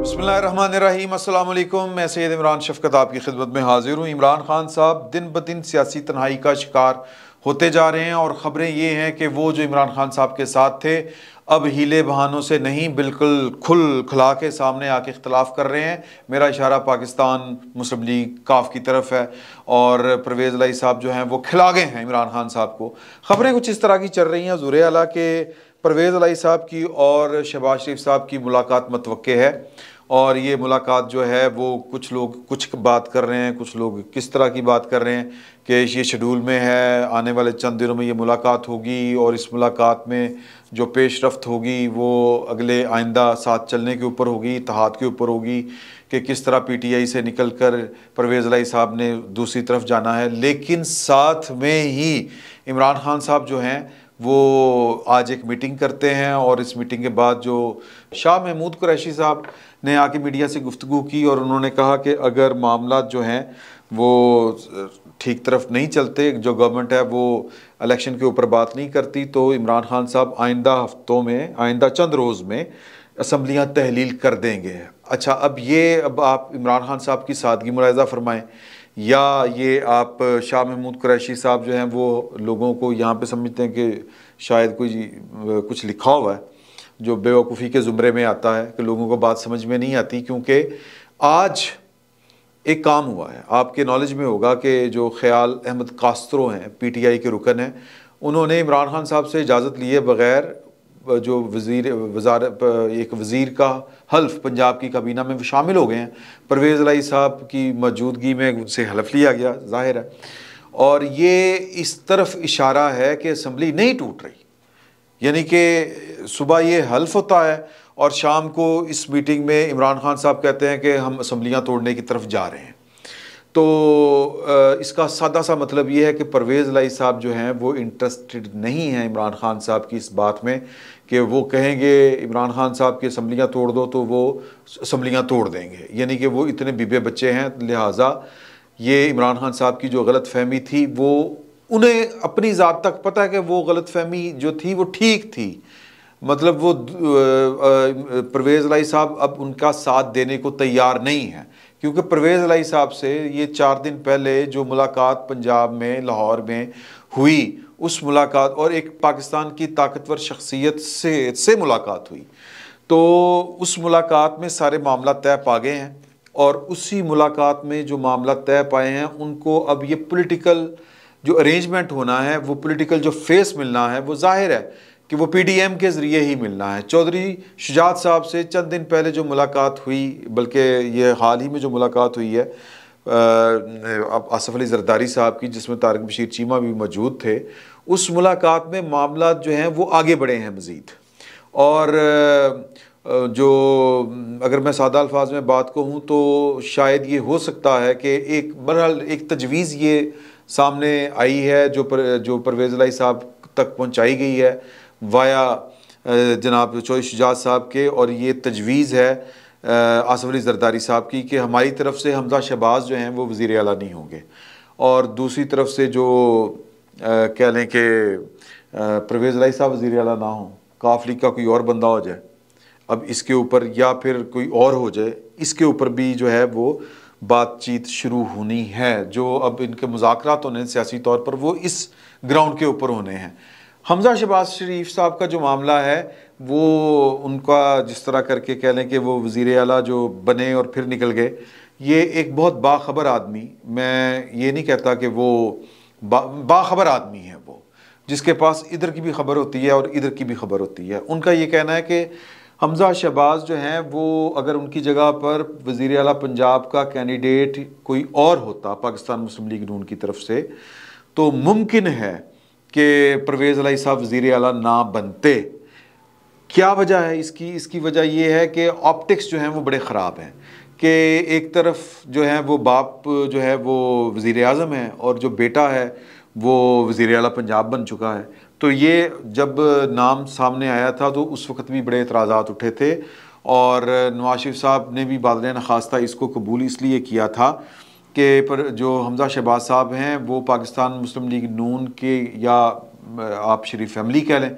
बसमीम अल्लाम मैं सैद इमरान शफकत आपकी खिदमत में हाजिर हूँ इमरान खान साहब दिन ब दिन सियासी तनहाई का शिकार होते जा रहे हैं और ख़बरें ये हैं कि वो जो इमरान खान साहब के साथ थे अब हीले बहानों से नहीं बिल्कुल खुल खुला के सामने आके इख्तलाफ कर रहे हैं मेरा इशारा पाकिस्तान मुस्लिम लीग काफ की तरफ है और परवेज़ लाई साहब जो हैं वो खिला गए हैं इमरान खान साहब को ख़बरें कुछ इस तरह की चल रही हैं जूर अला के परवेज़ लाई साहब की और शहबाज शरीफ साहब की मुलाकात मतव है और ये मुलाकात जो है वो कुछ लोग कुछ बात कर रहे हैं कुछ लोग किस तरह की बात कर रहे हैं कि ये शेड्यूल में है आने वाले चंद दिनों में ये मुलाकात होगी और इस मुलाकात में जो पेश रफ्त होगी वो अगले आइंदा साथ चलने के ऊपर होगी तहाद के ऊपर होगी कि किस तरह पी टी आई से निकल कर परवेज़ लाई साहब ने दूसरी तरफ जाना है लेकिन साथ में ही इमरान खान साहब जो हैं वो आज एक मीटिंग करते हैं और इस मीटिंग के बाद जो शाह महमूद कुरैशी साहब ने आके मीडिया से गुफ्तु की और उन्होंने कहा कि अगर मामला जो हैं वो ठीक तरफ नहीं चलते जो गवर्नमेंट है वो इलेक्शन के ऊपर बात नहीं करती तो इमरान खान साहब आइंदा हफ्तों में आइंदा चंद रोज़ में असम्बलियाँ तहलील कर देंगे अच्छा अब ये अब आप इमरान खान साहब की सादगी मुलायजा फरमाएँ या ये आप शाह महमूद कुरैशी साहब जो हैं वो लोगों को यहाँ पे समझते हैं कि शायद कोई कुछ लिखा हुआ है जो बेवकूफ़ी के ज़ुमरे में आता है कि लोगों को बात समझ में नहीं आती क्योंकि आज एक काम हुआ है आपके नॉलेज में होगा कि जो ख्याल अहमद कास्त्रो हैं पीटीआई के रुकन हैं उन्होंने इमरान खान साहब से इजाज़त लिए बगैर जो वजीर वजार एक वज़ीर का हल्फ पंजाब की काबीना में शामिल हो गए हैं परवेज़ लाई साहब की मौजूदगी में उनसे हल्फ लिया गया जाहिर है और ये इस तरफ इशारा है कि असम्बली नहीं टूट रही यानी कि सुबह ये हल्फ होता है और शाम को इस मीटिंग में इमरान खान साहब कहते हैं कि हम असम्बलियाँ तोड़ने की तरफ जा रहे हैं तो इसका सादा सा मतलब ये है कि परवेज़ लाई साहब जो हैं वो इंटरेस्टेड नहीं हैं इमरान खान साहब की इस बात में कि वो कहेंगे इमरान खान साहब की असम्बलियाँ तोड़ दो तो वो असम्बलियाँ तोड़ देंगे यानी कि वो इतने बिबे बच्चे हैं लिहाजा ये इमरान खान साहब की जो गलत फहमी थी वो उन्हें अपनी ज़ात तक पता है कि वो गलत फहमी जो थी वो ठीक थी मतलब वो परवेज़ लाई साहब अब उनका साथ देने को तैयार नहीं है क्योंकि परवेज़ लाई साहब से ये चार दिन पहले जो मुलाकात पंजाब में लाहौर में हुई उस मुलाकात और एक पाकिस्तान की ताकतवर शख्सियत से से मुलाकात हुई तो उस मुलाकात में सारे मामला तय पा गए हैं और उसी मुलाकात में जो मामला तय पाए हैं उनको अब ये पॉलिटिकल जो अरेंजमेंट होना है वो पॉलिटिकल जो फेस मिलना है वो जाहिर है कि वो पीडीएम के ज़रिए ही मिलना है चौधरी शुजात साहब से चंद दिन पहले जो मुलाकात हुई बल्कि ये हाल ही में जो मुलाकात हुई है आसफ़ अली जरदारी साहब की जिसमें तारक बशीर चीमा भी मौजूद थे उस मुलाकात में मामला जो हैं वो आगे बढ़े हैं मज़ीद और जो अगर मैं सादा अल्फाज में बात कहूँ तो शायद ये हो सकता है कि एक बरहाल एक तजवीज़ ये सामने आई है जो पर, जो परवेज़ लाई साहब तक पहुँचाई गई है वाया जनाब चोई शुजात साहब के और ये तजवीज़ है आसफ़ अली जरदारी साहब की कि हमारी तरफ से हमजा शहबाज जो हैं वो वज़ी अला नहीं होंगे और दूसरी तरफ से जो कह लें कि परवेज़ लाई साहब वज़ी अला ना हों काफ लीग का कोई और बंदा हो जाए अब इसके ऊपर या फिर कोई और हो जाए इसके ऊपर भी जो है वो बातचीत शुरू होनी है जो अब इनके मुजाकर होने सियासी तौर पर वो इस ग्राउंड के ऊपर होने हैं हमजा शबाज शरीफ साहब का जो मामला है वो उनका जिस तरह करके कह लें कि वो वज़ी अला जो बने और फिर निकल गए ये एक बहुत बाखबर आदमी मैं ये नहीं कहता कि वो बाबर बाखबर आदमी है वो जिसके पास इधर की भी खबर होती है और इधर की भी खबर होती है उनका ये कहना है कि हमजा शहबाज जो हैं वो अगर उनकी जगह पर वज़ी अला पंजाब का कैंडिडेट कोई और होता पाकिस्तान मुस्लिम लीग नून की तरफ से तो मुमकिन है कि परवेज़ अलाई साहब वज़ी अला ना बनते क्या वजह है इसकी इसकी वजह यह है कि ऑप्टिक्स जो हैं वो बड़े ख़राब हैं कि एक तरफ जो है वो बाप जो है वो वज़ी अजम है और जो बेटा है वो वज़ी अला पंजाब बन चुका है तो ये जब नाम सामने आया था तो उस वक्त भी बड़े एतराज़ात उठे थे और नवाज शरीफ साहब ने भी बादल खास्ता इसको कबूल इसलिए किया था के पर जो हमजा शहबाज साहब हैं वो पाकिस्तान मुस्लिम लीग नून के या आप शरीफ फैमिली कह लें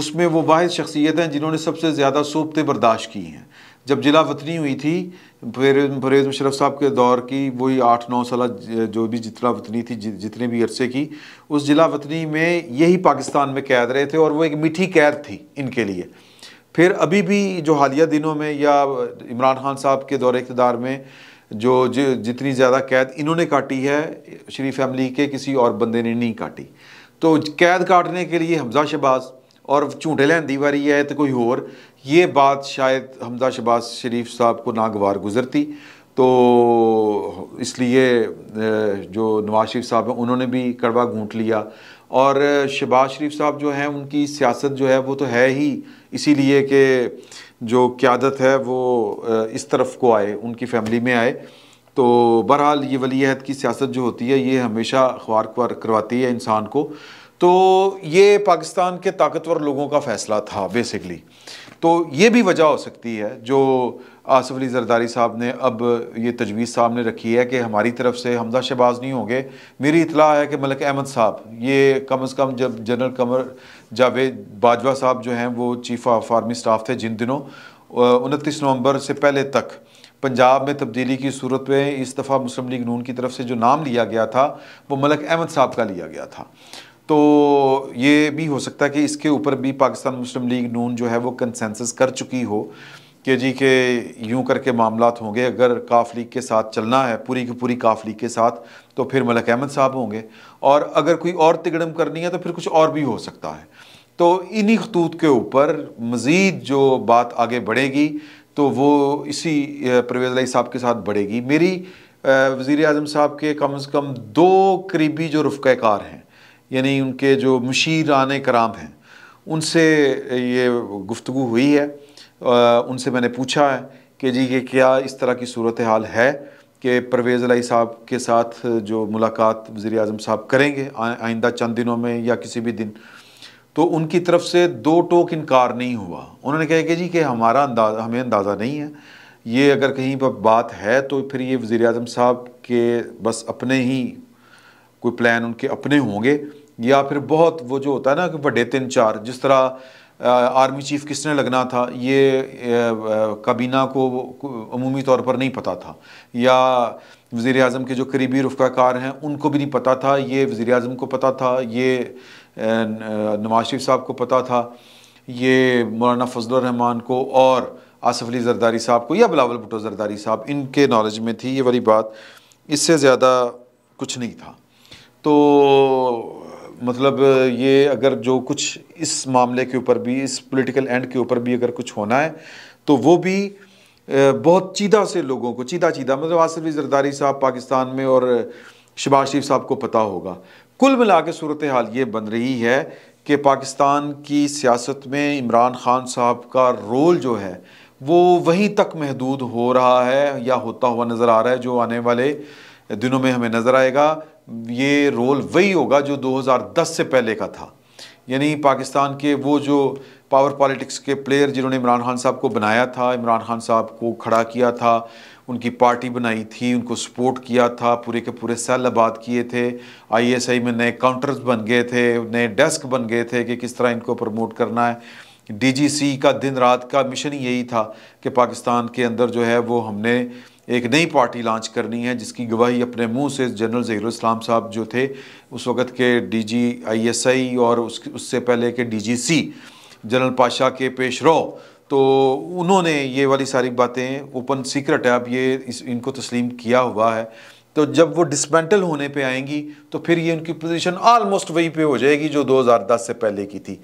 उसमें वो वाद शख्सियत हैं जिन्होंने सबसे ज़्यादा सोबतें बर्दाश्त की हैं जब जिला वतनी हुई थी परेज मुशरफ साहब के दौर की वही आठ नौ साल जो भी जिला वतनी थी जितने भी अरसे की उस जिला वतनी में यही पाकिस्तान में कैद रहे थे और वो एक मीठी कैद थी इनके लिए फिर अभी भी जो हालिया दिनों में या इमरान खान साहब के दौर इकतदार में जो जितनी ज़्यादा कैद इन्होंने काटी है श्री फैमिली के किसी और बंदे ने नहीं काटी तो कैद काटने के लिए हमजा शबाज और झूठे दी वारी है तो कोई होर ये बात शायद हमजा शबाज शरीफ साहब को नागवार गुजरती तो इसलिए जो नवाज शरीफ साहब हैं उन्होंने भी कड़वा घूट लिया और शहबाज शरीफ साहब जो हैं उनकी सियासत जो है वो तो है ही इसीलिए कि जो क्यादत है वो इस तरफ को आए उनकी फैमिली में आए तो बहरहाल ये वली अहद की सियासत जो होती है ये हमेशा ख्वार ख्वार करवाती है इंसान को तो ये पाकिस्तान के ताकतवर लोगों का फ़ैसला था बेसिकली तो ये भी वजह हो सकती है जो आसफ अली जरदारी साहब ने अब ये तजवीज़ सामने रखी है कि हमारी तरफ से हमदा शहबाज नहीं होंगे मेरी इतला है कि मलिक अहमद साहब ये कम अज़ कम जब जनरल कमर जावेद बाजवा साहब जो हैं वो चीफ ऑफ आर्मी स्टाफ थे जिन दिनों उनतीस नवंबर से पहले तक पंजाब में तब्दीली की सूरत में इस दफ़ा मुस्लिम लीग नून की तरफ से जो नाम लिया गया था वो मलिक अहमद साहब का लिया गया था तो ये भी हो सकता है कि इसके ऊपर भी पाकिस्तान मुस्लिम लीग नून जो है वो कंसेंसस कर चुकी हो कि जी के यूं करके मामला होंगे अगर काफ लीग के साथ चलना है पूरी की पूरी काफ लीग के साथ तो फिर मलक अहमद साहब होंगे और अगर कोई और तिगड़म करनी है तो फिर कुछ और भी हो सकता है तो इन्हीं खतूत के ऊपर मज़ीद जो बात आगे बढ़ेगी तो वो इसी परवेज़ लाई साहब के साथ बढ़ेगी मेरी वज़ी अजम साहब के कम अज़ कम दो करीबी जो रफ़ाकार हैं यानी उनके जो मशीरान कराम हैं उनसे ये गुफ्तु हुई है उनसे मैंने पूछा है कि जी ये क्या इस तरह की सूरत हाल है कि परवेज़ लाई साहब के साथ जो मुलाकात वज़ी अजम साहब करेंगे आइंदा चंद दिनों में या किसी भी दिन तो उनकी तरफ से दो टोक इनकार नहीं हुआ उन्होंने कहा कि जी कि हमारा अंदाज़ा हमें अंदाज़ा नहीं है ये अगर कहीं पर बात है तो फिर ये वज़ी अजम साहब के बस अपने ही कोई प्लान उनके अपने होंगे या फिर बहुत वो जो होता है ना कि बड़े तीन चार जिस तरह आर्मी चीफ किसने लगना था ये काबीना को अमूमी तौर पर नहीं पता था या वज़ी अजम के जो करीबी रफ़ाकार हैं उनको भी नहीं पता था ये वज़ी अजम को पता था ये नवाज शरीफ साहब को पता था ये मौलाना फजलरहमान को और आसफ़ अली जरदारी साहब को या बिलावल भुटो जरदारी साहब इनके नॉलेज में थी ये वाली बात इससे ज़्यादा कुछ नहीं था तो मतलब ये अगर जो कुछ इस मामले के ऊपर भी इस पॉलिटिकल एंड के ऊपर भी अगर कुछ होना है तो वो भी बहुत चीदा से लोगों को चीदा चीदा मतलब आसिफ जरदारी साहब पाकिस्तान में और शबाज शरीफ साहब को पता होगा कुल मिला के सूरत हाल ये बन रही है कि पाकिस्तान की सियासत में इमरान खान साहब का रोल जो है वो वहीं तक महदूद हो रहा है या होता हुआ नज़र आ रहा है जो आने वाले दिनों में हमें नज़र आएगा ये रोल वही होगा जो 2010 से पहले का था यानी पाकिस्तान के वो जो पावर पॉलिटिक्स के प्लेयर जिन्होंने इमरान खान साहब को बनाया था इमरान खान साहब को खड़ा किया था उनकी पार्टी बनाई थी उनको सपोर्ट किया था पूरे के पूरे सेल आबाद किए थे आईएसआई में नए काउंटर्स बन गए थे नए डेस्क बन गए थे कि किस तरह इनको प्रमोट करना है डीजीसी का दिन रात का मिशन यही था कि पाकिस्तान के अंदर जो है वो हमने एक नई पार्टी लॉन्च करनी है जिसकी गवाही अपने मुंह से जनरल ज़हीर इस्लाम साहब जो थे उस वक़्त के डीजी आईएसआई और उस उससे पहले के डीजीसी जनरल पाशा के पेश रो तो उन्होंने ये वाली सारी बातें ओपन सीक्रेट है अब ये इस इनको तस्लीम किया हुआ है तो जब वो डिसमेंटल होने पे आएंगी तो फिर ये उनकी पोजीशन ऑलमोस्ट वहीं पे हो जाएगी जो 2010 से पहले की थी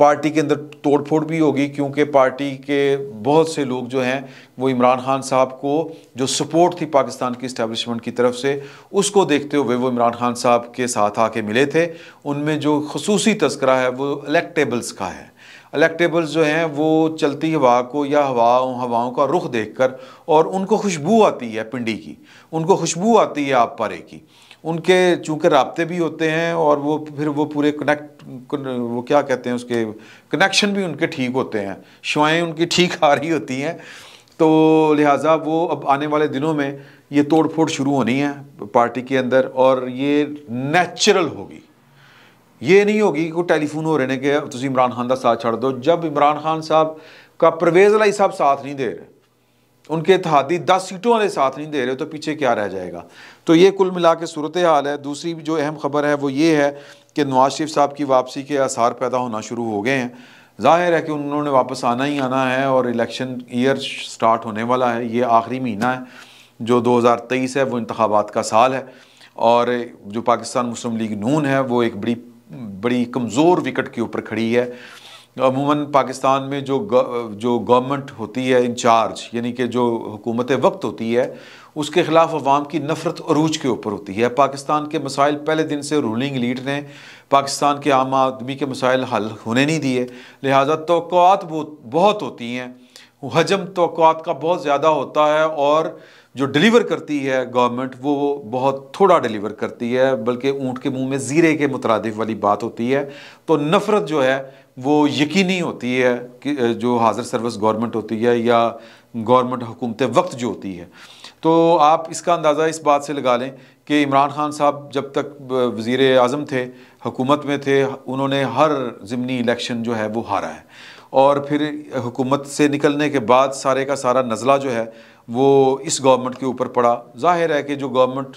पार्टी के अंदर तोड़फोड़ भी होगी क्योंकि पार्टी के बहुत से लोग जो हैं वो इमरान खान साहब को जो सपोर्ट थी पाकिस्तान की इस्टेबलिशमेंट की तरफ से उसको देखते हुए वो इमरान खान साहब के साथ आके मिले थे उनमें जो खसूसी तस्करा है वो इलेक्टेबल्स का है इलेक्टेबल्स जो हैं वो चलती हवा को या हवा हवाओं का रुख देखकर और उनको खुशबू आती है पिंडी की उनको खुशबू आती है आप पारे की उनके चूँकि रबते भी होते हैं और वो फिर वो पूरे कनेक्ट वो क्या कहते हैं उसके कनेक्शन भी उनके ठीक होते हैं शुआएँ उनकी ठीक आ रही होती हैं तो लिहाजा वो अब आने वाले दिनों में ये तोड़ फोड़ शुरू होनी है पार्टी के अंदर और ये नेचुरल होगी ये नहीं होगी कि टेलीफोन हो रहे हैं कि तुम इमरान खान का साथ छड़ दो जब इमरान खान साहब का परवेज़ लाई साहब साथ नहीं दे रहे उनके इतिहादी दस सीटों वाले साथ नहीं दे रहे तो पीछे क्या रह जाएगा तो ये कुल मिला के सूरत हाल है दूसरी जो अहम खबर है वो ये है कि नवाज शरीफ साहब की वापसी के आसार पैदा होना शुरू हो गए हैं जाहिर है कि उन्होंने वापस आना ही आना है और इलेक्शन ईयर स्टार्ट होने वाला है ये आखिरी महीना है जो 2023 है वो इंतबात का साल है और जो पाकिस्तान मुस्लिम लीग नून है वो एक बड़ी बड़ी कमज़ोर विकट के ऊपर खड़ी है अमूमन पाकिस्तान में जो ग, जो गवर्नमेंट होती है इंचार्ज यानी कि जो हुकूमत वक्त होती है उसके ख़िलाफ़ अवाम की नफरत अरूज के ऊपर होती है पाकिस्तान के मसाइल पहले दिन से रूलिंग लीड ने पाकिस्तान के आम आदमी के मसाइल हल होने नहीं दिए लिहाजा तो बहुत बहुत होती हैं हजम तो का बहुत ज़्यादा होता है और जो डिलीवर करती है गवर्नमेंट वो बहुत थोड़ा डिलीवर करती है बल्कि ऊँट के मुंह में ज़ीरे के मुतरदफ वाली बात होती है तो नफ़रत जो है वो यकीनी होती है कि जो हाजिर सर्विस गवर्नमेंट होती है या गवर्नमेंट हुकूमत वक्त जो होती है तो आप इसका अंदाज़ा इस बात से लगा लें कि इमरान खान साहब जब तक वज़ी अजम थे हुकूमत में थे उन्होंने हर ज़मनी इलेक्शन जो है वो हारा है और फिर हुकूमत से निकलने के बाद सारे का सारा नज़ला जो है वो इस गवर्नमेंट के ऊपर पड़ा जाहिर है कि जो गवर्नमेंट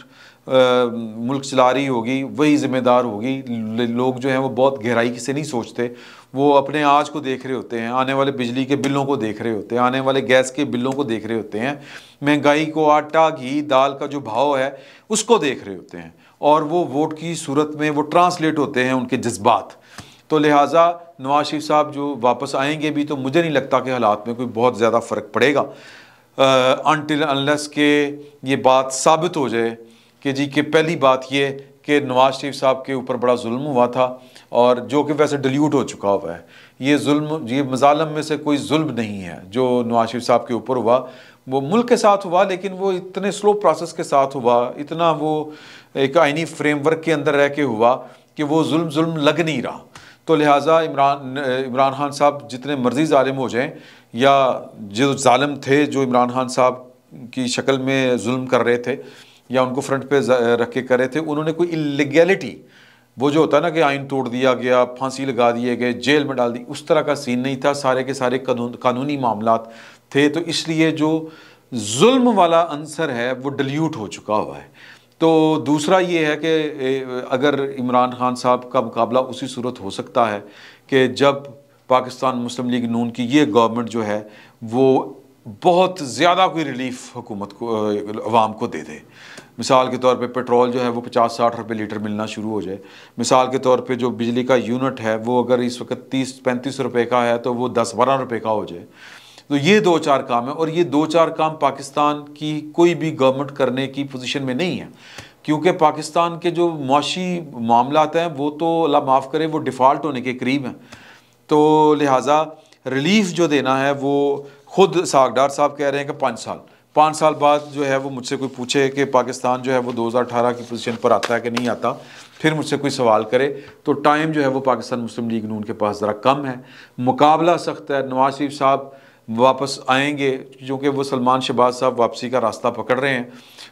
मुल्क चला रही होगी वही ज़िम्मेदार होगी लोग जो हैं वो बहुत गहराई से नहीं सोचते वो अपने आज को देख रहे होते हैं आने वाले बिजली के बिलों को देख रहे होते हैं आने वाले गैस के बिलों को देख रहे होते हैं महंगाई को आटा घी दाल का जो भाव है उसको देख रहे होते हैं और वो वोट की सूरत में वो ट्रांसलेट होते हैं उनके जज्बात तो लिहाजा नवाज शरीफ साहब जो वापस आएंगे भी तो मुझे नहीं लगता कि हालात में कोई बहुत ज़्यादा फ़र्क पड़ेगा अनटिल अनलेस के ये बात साबित हो जाए कि जी कि पहली बात ये कि नवाज़ शरीफ साहब के ऊपर बड़ा जुल्म हुआ था और जो कि वैसे डिल्यूट हो चुका हुआ है ये जुल्म ये मज़ालम में से कोई जुल्म नहीं है जो नवाज शरीफ साहब के ऊपर हुआ वो मुल्क के साथ हुआ लेकिन वो इतने स्लो प्रोसेस के साथ हुआ इतना वो एक आइनी फ्रेमवर्क के अंदर रह के हुआ कि वो जुल्म जुल्म लग नहीं रहा तो लिहाजा इमरान इमरान खान साहब जितने मर्जी ालिम हो जाएं या जो ालम थे जो इमरान खान साहब की शक्ल में जुल्म कर रहे थे या उनको फ्रंट पे रख के कर रहे थे उन्होंने कोई इलीगैलिटी वो जो होता है ना कि आइन तोड़ दिया गया फांसी लगा दिए गए जेल में डाल दी उस तरह का सीन नहीं था सारे के सारे कानून कानूनी मामला थे तो इसलिए जो जुल्म वाला आंसर है वो डिल्यूट हो चुका हुआ है तो दूसरा ये है कि अगर इमरान खान साहब का मुकाबला उसी सूरत हो सकता है कि जब पाकिस्तान मुस्लिम लीग नून की ये गवर्नमेंट जो है वो बहुत ज़्यादा कोई रिलीफ हुकूमत को अवाम को दे दे मिसाल के तौर पे पेट्रोल जो है वो पचास साठ रुपये लीटर मिलना शुरू हो जाए मिसाल के तौर पे जो बिजली का यूनिट है वो अगर इस वक्त तीस पैंतीस रुपए का है तो वो दस बारह रुपए का हो जाए तो ये दो चार काम है और ये दो चार काम पाकिस्तान की कोई भी गवर्नमेंट करने की पोजीशन में नहीं है क्योंकि पाकिस्तान के जो मुशी मामला हैं वो तो अल्लाह माफ़ करे वो डिफ़ाल्ट होने के करीब हैं तो लिहाजा रिलीफ जो देना है वो खुद सागडार साहब कह रहे हैं कि पाँच साल पाँच साल बाद जो है वो मुझसे कोई पूछे कि पाकिस्तान जो है वो 2018 की पोजीशन पर आता है कि नहीं आता फिर मुझसे कोई सवाल करे तो टाइम जो है वो पाकिस्तान मुस्लिम लीग नून के पास ज़रा कम है मुकाबला सख्त है नवाज शरीफ साहब वापस आएंगे क्योंकि वो सलमान शहबाज साहब वापसी का रास्ता पकड़ रहे हैं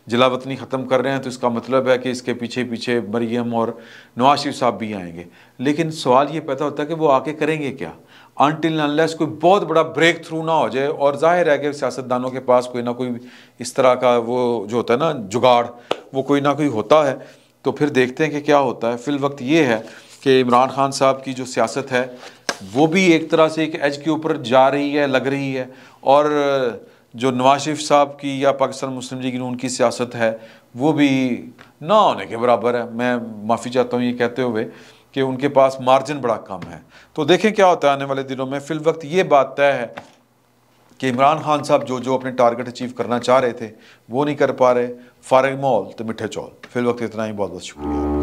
जिला वतनी ख़त्म कर रहे हैं तो इसका मतलब है कि इसके पीछे पीछे मरीम और नवाज शरीफ साहब भी आएंगे लेकिन सवाल ये पैदा होता है कि वो आके करेंगे क्या अनटिल अनलेस कोई बहुत बड़ा ब्रेक थ्रू ना हो जाए और जाहिर है कि सियासतदानों के पास कोई ना कोई इस तरह का वो जो होता है ना जुगाड़ वो कोई ना कोई होता है तो फिर देखते हैं कि क्या होता है फिल वक्त ये है कि इमरान खान साहब की जो सियासत है वो भी एक तरह से एक एज के ऊपर जा रही है लग रही है और जो नवाज शरीफ साहब की या पाकिस्तान मुस्लिम लीग नून की सियासत है वो भी ना होने के बराबर है मैं माफ़ी चाहता हूँ ये कहते हुए कि उनके पास मार्जिन बड़ा कम है तो देखें क्या होता है आने वाले दिनों में फिल वक्त ये बात तय है कि इमरान खान साहब जो जो अपने टारगेट अचीव करना चाह रहे थे वो नहीं कर पा रहे फारग मॉल तो मिठे चौल फिल वक्त इतना ही बहुत बहुत शुक्रिया